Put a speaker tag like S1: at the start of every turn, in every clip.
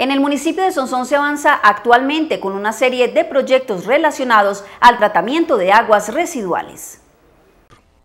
S1: En el municipio de Sonsón se avanza actualmente con una serie de proyectos relacionados al tratamiento de aguas residuales.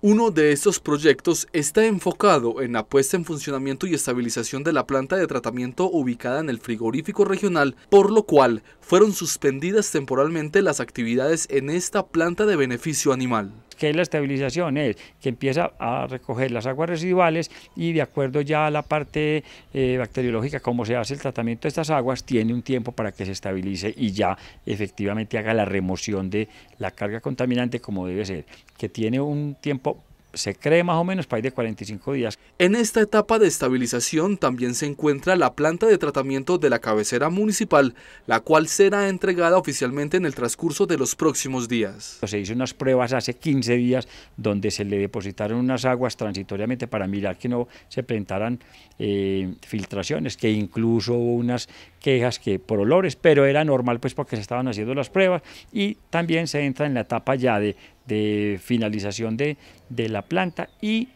S1: Uno de estos proyectos está enfocado en la puesta en funcionamiento y estabilización de la planta de tratamiento ubicada en el frigorífico regional, por lo cual fueron suspendidas temporalmente las actividades
S2: en esta planta de beneficio animal que es la estabilización? Es que empieza a recoger las aguas residuales y de acuerdo ya a la parte eh, bacteriológica, cómo se hace el tratamiento de estas aguas, tiene un tiempo para que se estabilice y ya efectivamente haga la remoción de la carga contaminante como debe ser, que tiene un tiempo se cree más o menos para de 45 días.
S1: En esta etapa de estabilización también se encuentra la planta de tratamiento de la cabecera municipal, la cual será entregada oficialmente en el transcurso de los próximos días.
S2: Se hizo unas pruebas hace 15 días donde se le depositaron unas aguas transitoriamente para mirar que no se presentaran eh, filtraciones, que incluso hubo unas quejas que por olores, pero era normal pues porque se estaban haciendo las pruebas y también se entra en la etapa ya de de finalización de, de la planta y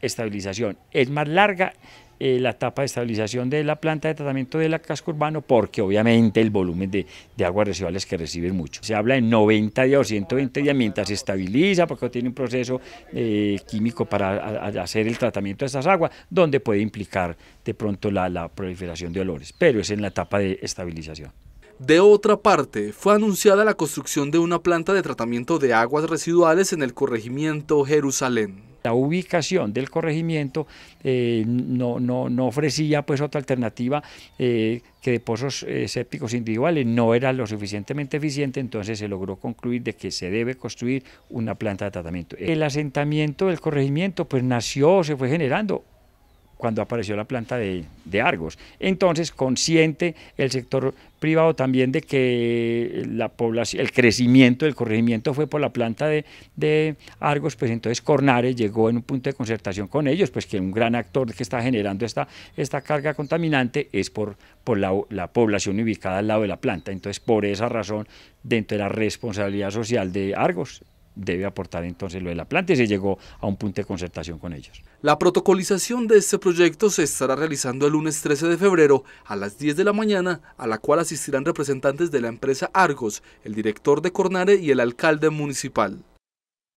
S2: estabilización. Es más larga eh, la etapa de estabilización de la planta de tratamiento la casco urbano porque obviamente el volumen de, aguas residuales que recibe es mucho. Se habla en 90 días o 120 días mientras se estabiliza porque tiene un proceso eh, químico para hacer el tratamiento de estas aguas donde puede implicar de pronto la proliferación de olores, pero es en la etapa de estabilización.
S1: De otra parte, fue anunciada la construcción de una planta de tratamiento de aguas residuales en el corregimiento Jerusalén
S2: la ubicación del corregimiento eh, no, no, no, ofrecía pues otra alternativa eh, que de pozos eh, sépticos individuales, no era lo suficientemente eficiente, entonces se logró concluir de que se debe construir una planta de tratamiento. El asentamiento del corregimiento pues nació, se fue generando cuando apareció la planta de, Argos. Entonces, consciente el sector privado también de que la población, el crecimiento, el corregimiento fue por la planta de, Argos, pues entonces Cornares llegó en un punto de concertación con ellos, pues que un gran actor que está generando esta, esta carga contaminante es por, por la población ubicada al lado de la planta. Entonces, por esa razón, dentro de la responsabilidad social de Argos, debe aportar entonces lo de la planta y se llegó a un punto de concertación con ellos.
S1: La protocolización de este proyecto se estará realizando el lunes 13 de febrero a las 10 de la mañana, a la cual asistirán representantes de la empresa Argos, el director de Cornare y el alcalde municipal.